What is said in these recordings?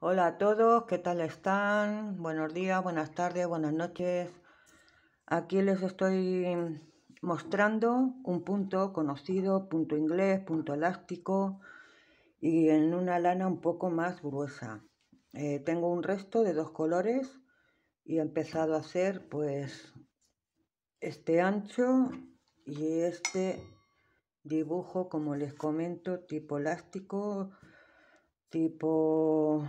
Hola a todos, ¿qué tal están? Buenos días, buenas tardes, buenas noches. Aquí les estoy mostrando un punto conocido, punto inglés, punto elástico y en una lana un poco más gruesa. Eh, tengo un resto de dos colores y he empezado a hacer pues este ancho y este dibujo, como les comento, tipo elástico, tipo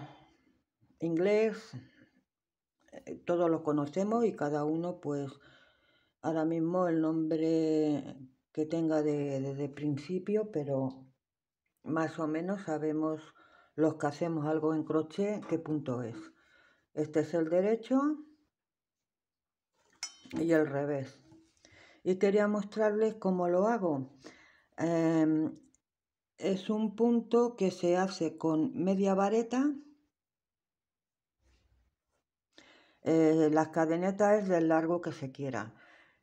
inglés, eh, todos lo conocemos y cada uno pues ahora mismo el nombre que tenga de, principio, pero más o menos sabemos los que hacemos algo en crochet qué punto es. Este es el derecho y el revés. Y quería mostrarles cómo lo hago. Em, es un punto que se hace con media vareta Eh, las cadenetas es del largo que se quiera.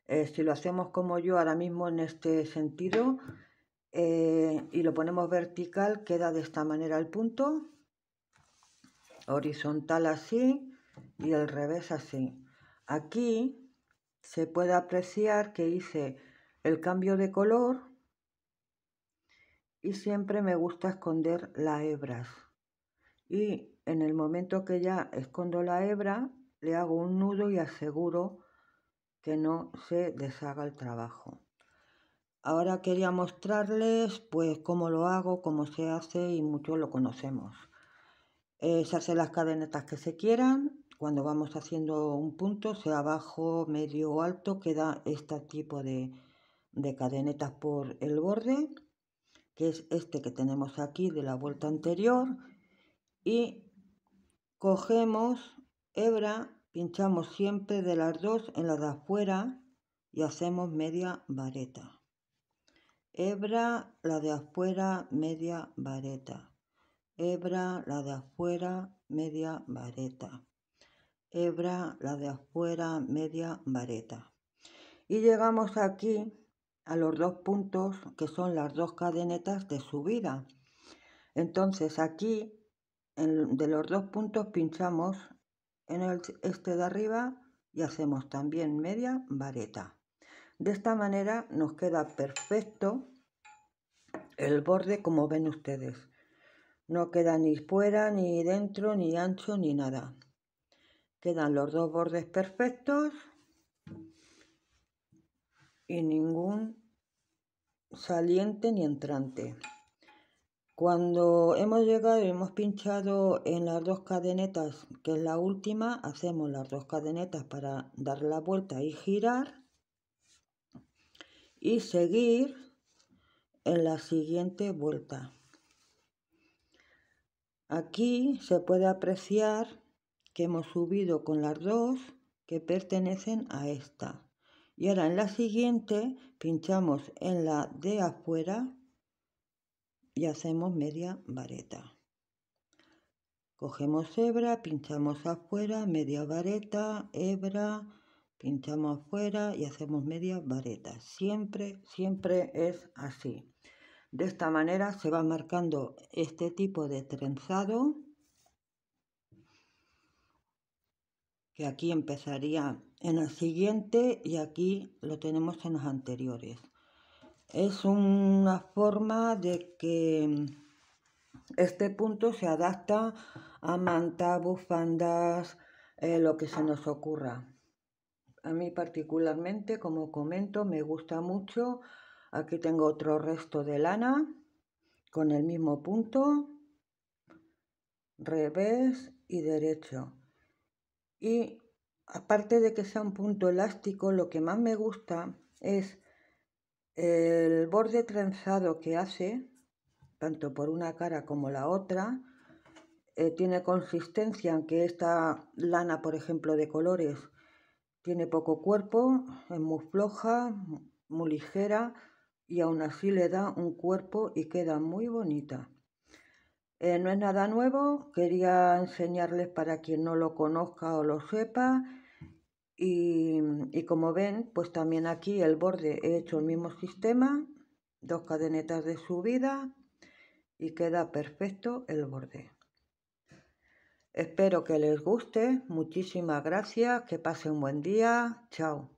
Eh, si lo hacemos como yo ahora mismo en este sentido eh, y lo ponemos vertical, queda de esta manera el punto, horizontal así y el revés así. Aquí se puede apreciar que hice el cambio de color y siempre me gusta esconder las hebras. Y en el momento que ya escondo la hebra, le hago un nudo y aseguro que no se deshaga el trabajo. Ahora quería mostrarles pues cómo lo hago, cómo se hace y muchos lo conocemos. se hacen las cadenetas que se quieran. Cuando vamos haciendo un punto, sea bajo, medio o alto, queda este tipo de, de cadenetas por el borde, que es este que tenemos aquí de la vuelta anterior. Y cogemos hebra pinchamos siempre de las dos en la de afuera y hacemos media vareta. Hebra la de afuera, media vareta. Hebra la de afuera, media vareta. Hebra la de afuera, media vareta. Y llegamos aquí a los dos puntos que son las dos cadenetas de subida. Entonces aquí de los dos puntos pinchamos en el este de arriba y hacemos también media vareta. De esta manera nos queda perfecto el borde como ven ustedes. No queda ni fuera, ni dentro, ni ancho, ni nada. Quedan los dos bordes perfectos y ningún saliente ni entrante. Cuando hemos llegado y hemos pinchado en las dos cadenetas, que es la última, hacemos las dos cadenetas para dar la vuelta y girar y seguir en la siguiente vuelta. Aquí se puede apreciar que hemos subido con las dos que pertenecen a esta. Y ahora en la siguiente pinchamos en la de afuera y hacemos media vareta. Cogemos hebra, pinchamos afuera, media vareta, hebra, pinchamos afuera y hacemos media vareta. Siempre, siempre es así. De esta manera se va marcando este tipo de trenzado. Que aquí empezaría en el siguiente y aquí lo tenemos en los anteriores es una forma de que mm, este punto se adapta a manta, bufandas, eh, lo que se nos ocurra. A mí particularmente, como comento, me gusta mucho. Aquí tengo otro resto de lana con el mismo punto, revés y derecho. Y aparte de que sea un punto elástico, lo que más me gusta es el borde trenzado que hace, tanto por una cara como la otra, eh, tiene consistencia, aunque esta lana, por ejemplo, de colores, tiene poco cuerpo, es muy floja, muy ligera y aún así le da un cuerpo y queda muy bonita. Eh, no es nada nuevo, quería enseñarles para quien no lo conozca o lo sepa y, como ven, pues también aquí el borde he hecho el mismo sistema, dos cadenetas de subida y queda perfecto el borde. Espero que les guste, muchísimas gracias, que pasen un buen día, chao.